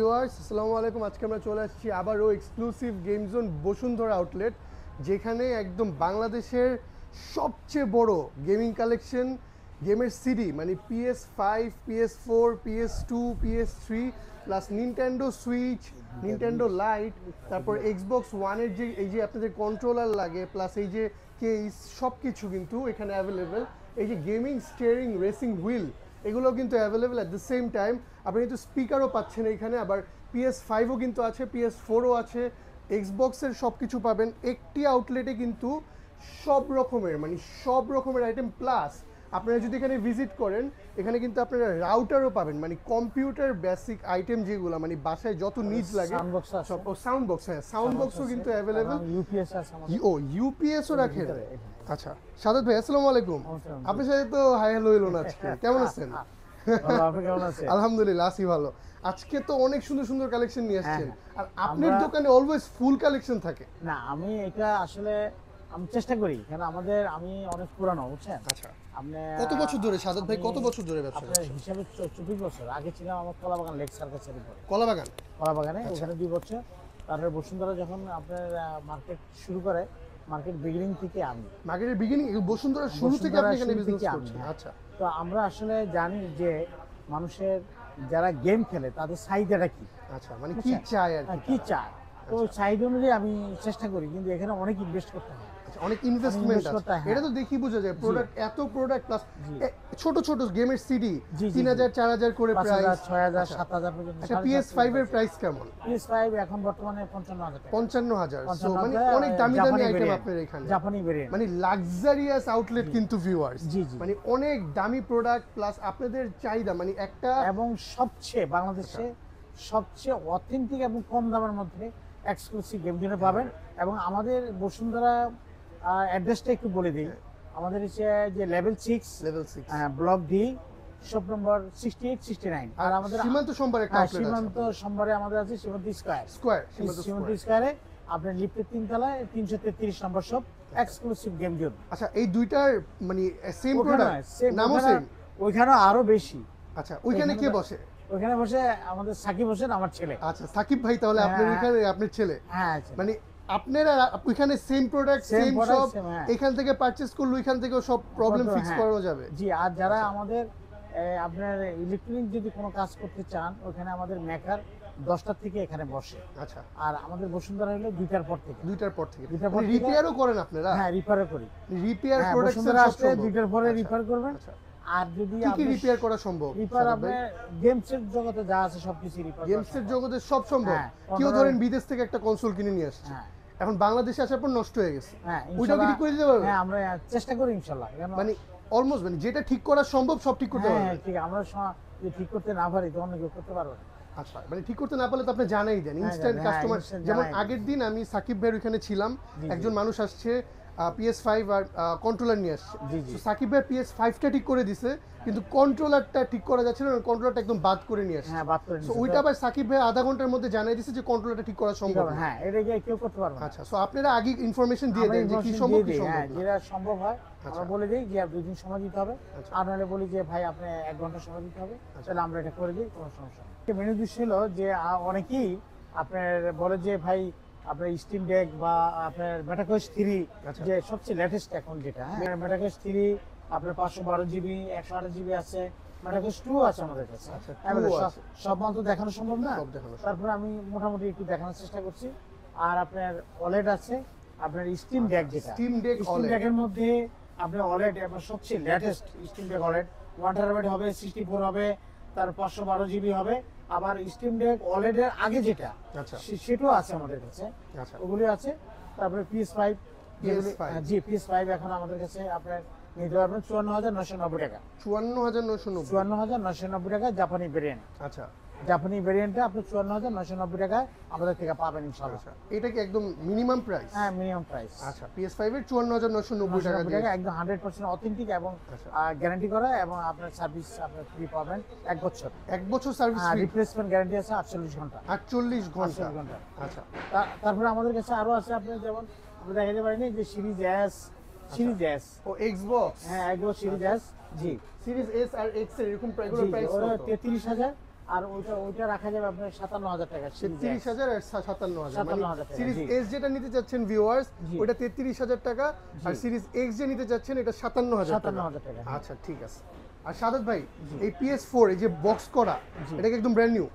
Viewers আসসালামু আলাইকুম আজকে আমরা চলে আসছি আবারও exclusive game zone Bashundhara outlet যেখানে একদম বাংলাদেশের সবচেয়ে বড় গেমিং কালেকশন গেমের সিডি মানে PS five PS four PS two PS three plus Nintendo switch Nintendo lite তারপর এক্সবক্স ওয়ানের যে এই যে আপনাদের কন্ট্রোলার লাগে প্লাস এই যে কেস সব কিছু কিন্তু এখানে অ্যাভেলেবেল এই যে গেমিং স্টিয়ারিং রেসিং হুইল এগুলো কিন্তু available at the same time আপনি কিন্তু স্পিকারও পাচ্ছেন এইখানে আবার পিএস ফাইভও কিন্তু আছে পিএস ফোরও আছে এক্সবক্সের সব কিছু পাবেন একটি আউটলেটে কিন্তু সব রকমের মানে সব রকমের আইটেম প্লাস আপনারা যদি এখানে ভিজিট করেন এখানে কিন্তু আপনারা রাউটারও পাবেন মানে কম্পিউটার বেসিক আইটেম যেগুলো মানে বাসায় যত নিজ লাগে ও সাউন্ড বক্স হ্যাঁ সাউন্ড বক্সও কিন্তু অ্যাভেলেবেল ইউপিএস ও ইউপিএসও রাখেন আচ্ছা সাদাত ভাই আসসালামু আলাইকুম আপনি সাথে তো হাই হ্যালো হইলো না আজকে হ্যাঁ, কেমন আছেন হ্যাঁ, আলহামদুলিল্লাহ আসি ভালো আজকে তো অনেক সুন্দর সুন্দর কালেকশন নিয়ে হ্যাঁ, আসছেন আর আপনার দোকানে অলওয়েজ ফুল কালেকশন থাকে না আমি এটা আসলে আমি চেষ্টা করি কারণ আমাদের আমি অনেক পুরানো বুঝছেন আচ্ছা। আপনি কত বছর ধরে সাজাদ ভাই কত বছর ধরে ব্যবসা করছেন হিসাবে 24 বছর আগে ছিলাম আমার কলাবাগান লেক সার্কাসের উপরে কলাবাগান কলাবাগানে আচ্ছা। ওখানে দুই বছর তারপরে বসুন্ধরা যখন আপনার মার্কেট শুরু করে মার্কেট বিগিনিং থেকে আমি মার্কেটের বিগিনিং বসুন্ধরা শুরু থেকে আপনি এখানে বিজনেস করছেন আচ্ছা তো আমরা আসলে জানি যে মানুষের যারা গেম খেলে তাদের চাহিদাটা কি আচ্ছা মানে কি চায় আর কি হ্যাঁ, চায় তো আচ্ছা। চাহিদা অনুযায়ী আমি চেষ্টা করি কিন্তু এখানে অনেক ইনভেস্ট করতে হয় আচ্ছা, অনেক ইনভেস্টমেন্ট আছে হ্যাঁ। এটা তো দেখি বোঝা যায় প্রোডাক্ট এত প্রোডাক্ট প্লাস ছোট ছোট গেমের সিডি তিন হাজার চার হাজার করে প্রায় ছয় হাজার আচ্ছা, সাত হাজার পর্যন্ত পিএস আচ্ছা, ফাইভ এর প্রাইস কেমন পিএস ফাইভ এখন বর্তমানে পঞ্চান্ন হাজার পঞ্চান্ন হাজার মানে অনেক দামি দামি আইটেম আপনার এখানে জাপানি ভেরিয়েন্ট মানে লাক্সারিয়াস আউটলেট কিন্তু ভিউয়ার্স মানে অনেক দামি প্রোডাক্ট প্লাস আপনাদের চাহিদা মানে একটা এবং সবচেয়ে বাংলাদেশে সবচেয়ে অথেন্টিক এবং কম দামের মধ্যে এক্সক্লুসিভ গেম পাবেন হ্যাঁ। এবং আমাদের বসুন্ধরা অ্যাড্রেসটা একটু বলে দিই আমাদের হচ্ছে যে level six level six block D shop number sixty eight sixty nine আর আমাদের সীমান্ত সোমবার হ্যাঁ, সীমান্ত সোমবারে আমাদের আছে সীমান্ত স্কোয়ার স্কোয়ার সীমান্ত স্কোয়ারে আপনার লিফটের তিনতলায় তিনশো তেত্রিশ number shop exclusive game zone আচ্ছা এই দুইটার মানে সেম প্রোডাক্ট নামও সেম ওইখানে আরো বেশি আচ্ছা ওইখানে কে বসে ওইখানে বসে আমাদের সাকিব হোসেন আমার ছেলে আচ্ছা সাকিব ভাই তাহলে হ্যাঁ। আপনার ওইখানে আপনার ছেলে হ্যাঁ মানে আপনারা ওইখানে সেম প্রোডাক্ট সেম সব এখান থেকে পারচেজ করলে ওইখান থেকে সব প্রবলেম ফিক্স করানো যাবে জি আর যারা আমাদের আপনার ইলেকট্রনিক যদি কোনো কাজ করতে চান ওখানে আমাদের মেকার দশটা থেকে এখানে বসে আচ্ছা আর আমাদের বসুন্ধরা হলো দুইটার পর থেকে দুইটার পর থেকে দুইটার পর রিপেয়ারও মানে করেন আপনারা হ্যাঁ রিপেয়ারও করি রিপেয়ার হ্যাঁ, বসুন্ধরা আসলে দুইটার পরে রিপেয়ার আচ্ছা, করবেন আচ্ছা। আর যদি কি রিপেয়ার করা সম্ভব রিপেয়ার আপনি গেমসের জগতে যা আছে সবকিছু রিপেয়ার গেমসের জগতে সব সম্ভব হ্যাঁ, কেউ ধরেন বিদেশ থেকে একটা কনসোল কিনে নিয়ে আসছে হ্যাঁ এখন বাংলাদেশে আসার পর নষ্ট হয়ে গেছে হ্যাঁ, ওইটাও ঠিক করে দিতে পারবে হ্যাঁ আমরা চেষ্টা করি ইনশাল্লাহ মানে অলমোস্ট মানে যেটা ঠিক করা সম্ভব সব ঠিক করতে হ্যাঁ, পারবে ঠিক আমরা ঠিক করতে না পারি করতে পারবে আচ্ছা মানে ঠিক করতে না পারলে তো আপনি জানাই দেন ইনস্ট্যান্ট হ্যাঁ, কাস্টমার যেমন আগের দিন আমি সাকিব ভাইয়ের ওইখানে ছিলাম একজন মানুষ আসছে পিএস ফাইভ আর কন্ট্রোলার নিয়ে আসছে সাকিব ভাই পিএস ফাইভটা ঠিক করে দিছে কিন্তু কন্ট্রোলারটা ঠিক করা যাচ্ছে না কন্ট্রোলারটা একদম বাদ করে নিয়ে আসছে হ্যাঁ, ওইটা আবার সাকিব ভাই আধা ঘন্টার মধ্যে জানাই দিছে যে কন্ট্রোলারটা ঠিক করা সম্ভব হ্যাঁ এটা কেউ করতে পারবে আচ্ছা সো আপনারা আগে ইনফরমেশন দিয়ে দেন যে কি সম্ভব কি সম্ভব হ্যাঁ, যেটা সম্ভব হয় আমরা আচ্ছা। বলে দেই যে দুই দিন সময় দিতে হবে আচ্ছা। আর নাহলে বলি যে ভাই আপনি এক ঘন্টা সময় দিতে হবে আচ্ছা। তাহলে আমরা এটা করে দিই কোনো সমস্যা নেই মেনু দৃশ্য যে অনেকেই আপনার বলে যে ভাই আপনার স্টিম ডেক বা আপনার মেটাকোস আচ্ছা। থ্রি যে সবচেয়ে লেটেস্ট এখন যেটা হ্যাঁ মেটাকোস থ্রি আপনার পাঁচশো বারো জিবি একশো আঠারো জিবি আছে মেটাকোস টু আছে আমাদের কাছে আচ্ছা, সব মাল তো দেখানো সম্ভব না তারপরে আমি মোটামুটি একটু দেখানোর চেষ্টা করছি আর আপনার ওয়ালেট আছে আপনার স্টিম আচ্ছা, ডেক যেটা স্টিম ডেক স্টিম ডেকের মধ্যে আপনার ওলেট আপনার সবচেয়ে latest steam deck OLED one terabyte হবে সিক্সটি ফোর হবে তার পাঁচশো বারো জিবি হবে আবার স্টিম ডেক ওলেড এর আগে যেটা আচ্ছা। সেটাও আছে আমাদের কাছে আচ্ছা। ওগুলি আছে তারপরে PS five G PS five এখন আমাদের কাছে আপনার নিতে পারবেন চুয়ান্ন হাজার নশো নব্বই টাকা চুয়ান্ন হাজার নশো নব্বই চুয়ান্ন হাজার নশো নব্বই টাকা জাপানি ভেরিয়েন্ট আচ্ছা জাপানি ভেরিয়েন্টটা আপনি চুয়ান্ন হাজার নশো নব্বই টাকায় আমাদের থেকে পাবেন ইনশাল্লাহ আচ্ছা, এটা কি একদম মিনিমাম প্রাইস হ্যাঁ মিনিমাম প্রাইস আচ্ছা পিএস ফাইভ এর চুয়ান্ন হাজার নশো নব্বই টাকা একদম হান্ড্রেড পার্সেন্ট অথেন্টিক এবং গ্যারান্টি আচ্ছা। করা এবং আপনার সার্ভিস আপনার ফ্রি পাবেন এক বছর এক বছর সার্ভিস রিপ্লেসমেন্ট গ্যারান্টি আছে আটচল্লিশ ঘন্টা আটচল্লিশ ঘন্টা ঘন্টা আচ্ছা তারপরে আমাদের কাছে আরও আছে আপনি যেমন আমরা দেখাতে পারিনি যে সিরিজ এস সিরিজ আচ্ছা। ও এক্সবক্স হ্যাঁ Xbox series S G series S আর এক্স এর এরকম প্রাইগুলো প্রাইস কত 33000 আর রাখা যাবে আপনার 57000 টাকা 33000 আর 57000 মানে সিরিজ এস যেটা নিতে যাচ্ছেন ভিউয়ার্স ওটা 33000 টাকা আর সিরিজ এক্স যে নিতে যাচ্ছেন এটা 57000 57000 টাকা আচ্ছা ঠিক আছে আর সাদাত ভাই এই PS4 এই যে বক্স করা এটা কি একদম ব্র্যান্ড নিউ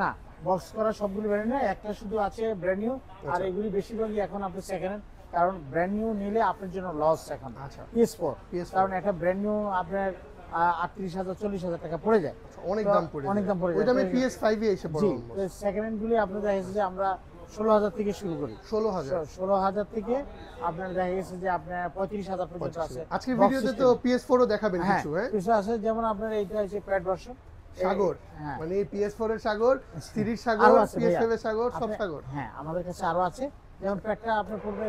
না বক্স করা সবগুলো ব্র্যান্ড না একটা শুধু আছে ব্র্যান্ড নিউ আর আচ্ছা। এগুলি বেশিরভাগই এখন আপনি সেকেন্ড হ্যান্ড কারণ ব্র্যান্ড নিউ নিলে আপনার জন্য লস এখন আচ্ছা পিএস ফোর কারণ একটা ব্র্যান্ড নিউ আপনার আটত্রিশ হাজার চল্লিশ হাজার টাকা পড়ে যায় অনেক দাম পড়ে অনেক দাম পড়ে যায় পিএস ফাইভ এসে সেকেন্ড হ্যান্ড গুলি আপনার দেখা যে আমরা ষোলো হাজার থেকে শুরু করি ষোলো হাজার ষোলো হাজার থেকে আপনার দেখা গেছে যে আপনার পঁয়ত্রিশ হাজার পর্যন্ত আছে আজকে ভিডিওতে তো পিএস দেখাবেন হ্যাঁ, কিছু হ্যাঁ? কিছু আছে যেমন আপনার এইটা হচ্ছে প্যাড ভার্সন সাগর হ্যাঁ। মানে পিএস ফোর এর সাগর সিরিজ আচ্ছা। সাগর পিএস ফাইভ এর সাগর সব সাগর হ্যাঁ আমাদের কাছে আরো আছে যেমন ফ্যাটটা আপনার পড়বে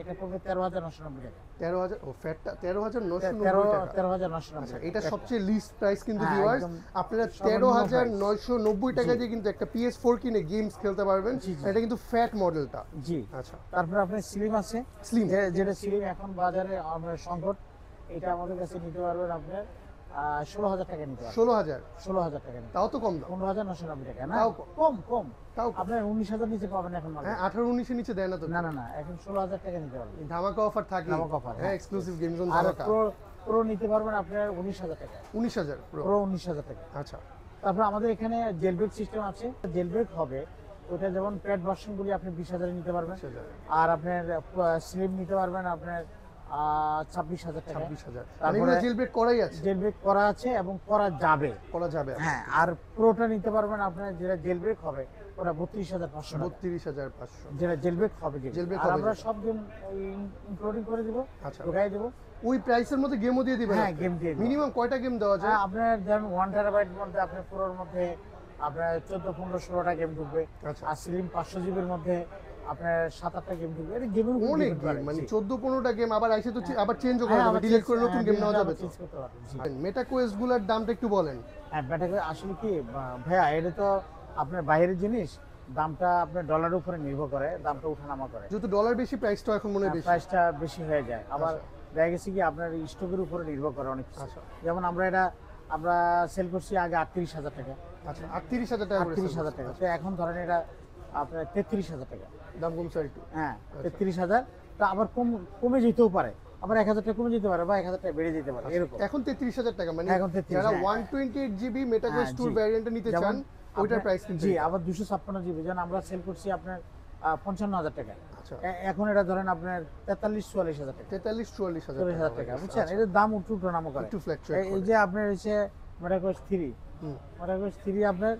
এটা পড়বে তেরো হাজার নশো নব্বই টাকা তেরো হাজার ও ফ্যাটটা তেরো হাজার নশো তেরো তেরো হাজার নশো আচ্ছা এটা সবচেয়ে লিস্ট প্রাইস কিন্তু ভিউয়ার্স হ্যাঁ, আপনারা তেরো হাজার নয়শো নব্বই টাকা দিয়ে কিন্তু একটা পিএস ফোর কিনে গেমস খেলতে পারবেন এটা কিন্তু ফ্যাট মডেলটা জি আচ্ছা তারপরে আপনার স্লিম আছে স্লিম যেটা স্লিম এখন বাজারে আমরা সংকট এটা আমাদের কাছে নিতে পারবেন আপনার ষোলো হাজার টাকা নিতে ষোলো হাজার ষোলো হাজার টাকা তাও তো কম দাম পনেরো হাজার নশো নব্বই টাকা না কম কম তাও আপনার উনিশ হাজার নিচে পাবেন এখন হ্যাঁ, নিচে দেয় তো না এখন ষোলো হাজার টাকা নিতে অফার থাকে অফার হ্যাঁ প্রো হ্যাঁ। নিতে পারবেন আপনার উনিশ হাজার টাকা উনিশ হাজার প্রো উনিশ হাজার টাকা আচ্ছা আমাদের এখানে জেল ব্রেক সিস্টেম আছে জেল ব্রেক হবে ওটা যেমন প্যাড গুলি আপনি বিশ হাজারে নিতে পারবেন আর আপনার স্লিপ নিতে পারবেন আপনার ছাব্বিশ হাজার হাজার জেল ব্রেক করাই আছে জেল ব্রেক করা আছে এবং করা যাবে করা যাবে হ্যাঁ আর পুরোটা নিতে পারবেন আপনার যেটা জেল ব্রেক হবে ওরা বত্রিশ হাজার পাঁচশো বত্রিশ হাজার পাঁচশো যেটা জেলবেক হবে জেলবেক আমরা সব গেম ইনক্লুডিং করে দেবো আচ্ছা ঢোকাই দেবো ওই প্রাইসের মধ্যে গেমও দিয়ে দিবেন হ্যাঁ গেম দিয়ে মিনিমাম কয়টা গেম দেওয়া যায় হ্যাঁ, আপনার যেমন ওয়ান টেরাবাইট মধ্যে আপনার পুরোর মধ্যে আপনার চোদ্দ পনেরো ষোলোটা গেম ঢুকবে আচ্ছা। আর স্লিম পাঁচশো জিবির মধ্যে আপনার সাত আটটা গেম ঢুকবে এটা গেমের অনেক গেম মানে চোদ্দ পনেরোটা গেম আবার আইসে তো হ্যাঁ। আবার চেঞ্জও করা হ্যাঁ, যাবে ডিলিট করে নতুন গেম নেওয়া যাবে মেটা কোয়েস্ট দামটা একটু বলেন হ্যাঁ মেটা আসলে কি ভাইয়া এটা তো আপনার বাইরের জিনিস দামটা আপনার ডলার উপরে নির্ভর করে দামটা ওঠানামা করে যেহেতু ডলার বেশি প্রাইসটা এখন মনে হয় হ্যাঁ, বেশি। প্রাইসটা বেশি হয়ে যায় আচ্ছা। আবার দেখা গেছে কি আপনার স্টকের উপরে নির্ভর করে অনেক কিছু। আচ্ছা। যেমন আমরা এটা আমরা সেল করছি আগে আটত্রিশ হাজার টাকা আচ্ছা আটত্রিশ হাজার টাকা আটত্রিশ হাজার টাকা তো এখন ধরেন এটা আপনার তেত্রিশ হাজার টাকা দাম কমছে একটু হ্যাঁ আচ্ছা। তেত্রিশ হাজার তা আবার কম কমে যেতেও পারে আবার এক হাজার টাকা কমে যেতে পারে বা এক হাজার টাকা বেড়ে যেতে পারে এরকম এখন তেত্রিশ হাজার টাকা মানে এখন তেত্রিশ one twenty eight GB Meta Quest টুর ভ্যারিয়েন্টটা নিতে চান ওইটার প্রাইস কিন্তু জি আবার দুশো ছাপ্পান্ন জিবি যেন আমরা সেল করছি আপনার পঞ্চান্ন হাজার আচ্ছা এখন এটা ধরেন আপনার 43 চুয়াল্লিশ হাজার টাকা তেতাল্লিশ চুয়াল্লিশ হাজার হাজার টাকা বুঝছেন আচ্ছা। এর দাম উঠু উঠানামো করে একটু ফ্ল্যাকচুয়েট এই যে আপনার হচ্ছে মেটাকোয়েস থ্রি মেটাকোয়েস থ্রি আপনার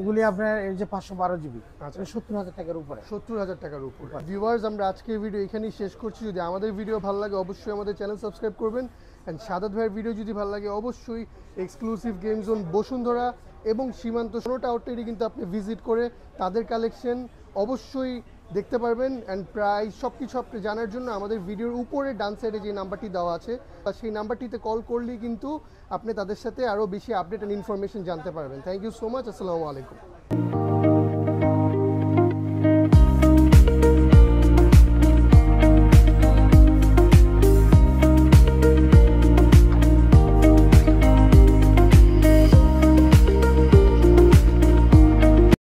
এগুলি আপনার এই যে পাঁচশো বারো জিবি আচ্ছা। সত্তর হাজার টাকার উপরে সত্তর হাজার টাকার উপরে ভিউয়ার্স আমরা আজকের ভিডিও এখানেই শেষ করছি যদি আমাদের ভিডিও ভালো লাগে অবশ্যই আমাদের চ্যানেল সাবস্ক্রাইব করবেন এন্ড সাদাত ভাইয়ের ভিডিও যদি ভালো লাগে অবশ্যই এক্সক্লুসিভ গেম জোন বসুন্ধরা এবং সীমান্ত ষোলোটা আউটলেটে কিন্তু আপনি ভিজিট করে তাদের কালেকশন অবশ্যই দেখতে পারবেন অ্যান্ড প্রায় সব কিছু আপনি জানার জন্য আমাদের ভিডিওর উপরে ডান সাইডে যে নাম্বারটি দেওয়া আছে সেই নাম্বারটিতে কল করলেই কিন্তু আপনি তাদের সাথে আরও বেশি আপডেট অ্যান্ড ইনফরমেশন জানতে পারবেন থ্যাংক ইউ সো মাচ আসসালামু আলাইকুম